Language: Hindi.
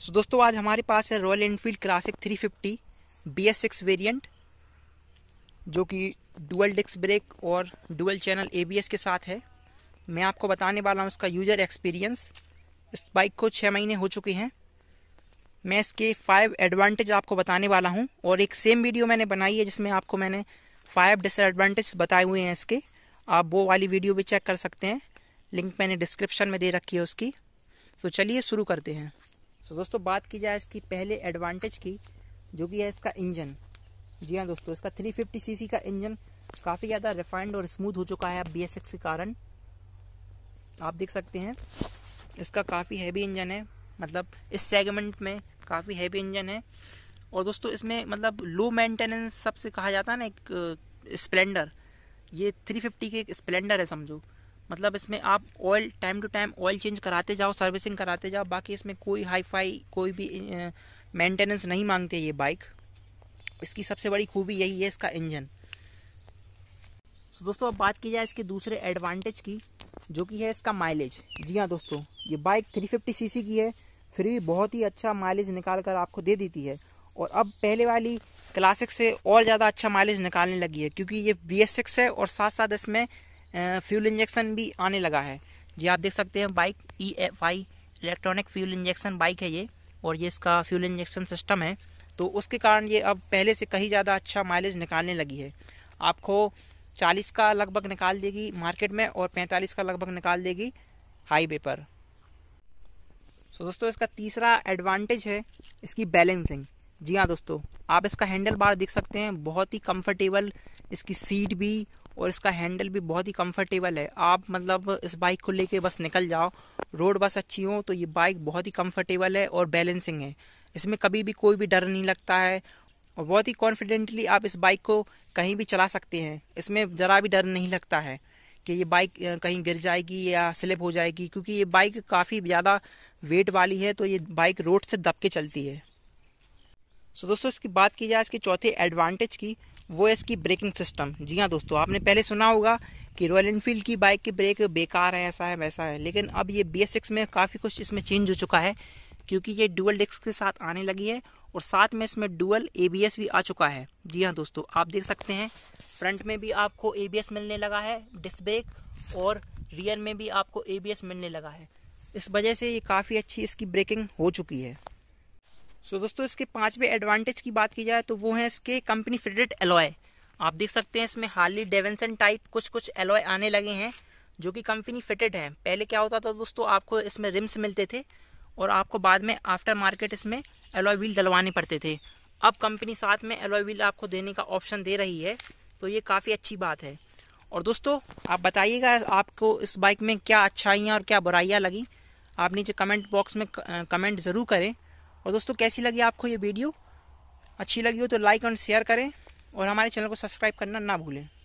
सो so, दोस्तों आज हमारे पास है Royal Enfield Classic 350 fifty B S six variant जो कि डुअल डिस्क ब्रेक और डुअल चैनल एबीएस के साथ है मैं आपको बताने वाला हूँ इसका यूजर एक्सपीरियंस इस बाइक को छः महीने हो चुके हैं मैं इसके फाइव एडवांटेज आपको बताने वाला हूँ और एक सेम वीडियो मैंने बनाई है जिसमें आपको मैंने फाइव डिसएडवांटेज बताए हुए हैं इसके आप वो वाली वीडियो भी चेक कर सकते हैं लिंक मैंने डिस्क्रिप्शन में दे रखी है उसकी तो चलिए शुरू करते हैं सो दोस्तों बात की जाए इसकी पहले एडवांटेज की जो कि है इसका इंजन जी हाँ दोस्तों इसका 350 सीसी का इंजन काफ़ी ज़्यादा रिफाइंड और स्मूथ हो चुका है अब बी के कारण आप देख सकते हैं इसका काफ़ी हैवी इंजन है मतलब इस सेगमेंट में काफ़ी हैवी इंजन है और दोस्तों इसमें मतलब लो मेंटेनेंस सबसे कहा जाता है ना एक स्प्लेंडर ये 350 के एक स्प्लेंडर है समझो मतलब इसमें आप oil time to time oil change कराते जाओ सर्विसिंग कराते जाओ बाकी इसमें कोई हाई फाई कोई भी मेंटेनेंस नहीं मांगते ये बाइक इसकी सबसे बड़ी खूबी यही है इसका इंजन तो दोस्तों अब बात की जाए इसके दूसरे एडवांटेज की जो कि है इसका माइलेज जी हाँ दोस्तों ये बाइक 350 सीसी की है फिर भी बहुत ही अच्छा माइलेज निकाल कर आपको दे देती है और अब पहले वाली क्लासिक से और ज़्यादा अच्छा माइलेज निकालने लगी है क्योंकि ये वी है और साथ साथ इसमें फ्यूल इंजेक्शन भी आने लगा है जी आप देख सकते हैं bike E F I electronic fuel injection bike है ये और ये इसका फ्यूल इंजेक्शन सिस्टम है तो उसके कारण ये अब पहले से कहीं ज़्यादा अच्छा माइलेज निकालने लगी है आपको 40 का लगभग निकाल देगी मार्केट में और 45 का लगभग निकाल देगी हाईवे पर सो दोस्तों इसका तीसरा एडवांटेज है इसकी बैलेंसिंग जी हाँ दोस्तों आप इसका हैंडल बार देख सकते हैं बहुत ही कम्फर्टेबल इसकी सीट भी और इसका हैंडल भी बहुत ही कंफर्टेबल है आप मतलब इस बाइक को लेके बस निकल जाओ रोड बस अच्छी हो तो ये बाइक बहुत ही कंफर्टेबल है और बैलेंसिंग है इसमें कभी भी कोई भी डर नहीं लगता है और बहुत ही कॉन्फिडेंटली आप इस बाइक को कहीं भी चला सकते हैं इसमें ज़रा भी डर नहीं लगता है कि ये बाइक कहीं गिर जाएगी या स्लिप हो जाएगी क्योंकि ये बाइक काफ़ी ज़्यादा वेट वाली है तो ये बाइक रोड से दब के चलती है सो दोस्तों इसकी बात की जाए इसकी चौथे एडवांटेज की वो है इसकी ब्रेकिंग सिस्टम जी हाँ दोस्तों आपने पहले सुना होगा कि रॉयल इनफील्ड की बाइक की ब्रेक बेकार है ऐसा है वैसा है लेकिन अब ये बी में काफ़ी कुछ इसमें चेंज हो चुका है क्योंकि ये डुअल डिस्क के साथ आने लगी है और साथ में इसमें डुअल ए भी आ चुका है जी हाँ दोस्तों आप देख सकते हैं फ्रंट में भी आपको ए मिलने लगा है डिस्क ब्रेक और रियर में भी आपको ए मिलने लगा है इस वजह से ये काफ़ी अच्छी इसकी ब्रेकिंग हो चुकी है सो so, दोस्तों इसके पांचवे एडवांटेज की बात की जाए तो वो है इसके कंपनी फिटेड एलॉय आप देख सकते हैं इसमें हार्ली डेवेंसन टाइप कुछ कुछ एलॉय आने लगे हैं जो कि कंपनी फिटेड हैं पहले क्या होता था दोस्तों आपको इसमें रिम्स मिलते थे और आपको बाद में आफ्टर मार्केट इसमें एलॉय व्हील डलवाने पड़ते थे अब कंपनी साथ में एलॉय व्हील आपको देने का ऑप्शन दे रही है तो ये काफ़ी अच्छी बात है और दोस्तों आप बताइएगा आपको इस बाइक में क्या अच्छाइयाँ और क्या बुराइयाँ लगी आप नीचे कमेंट बॉक्स में कमेंट ज़रूर करें और दोस्तों कैसी लगी आपको ये वीडियो अच्छी लगी हो तो लाइक एंड शेयर करें और हमारे चैनल को सब्सक्राइब करना ना भूलें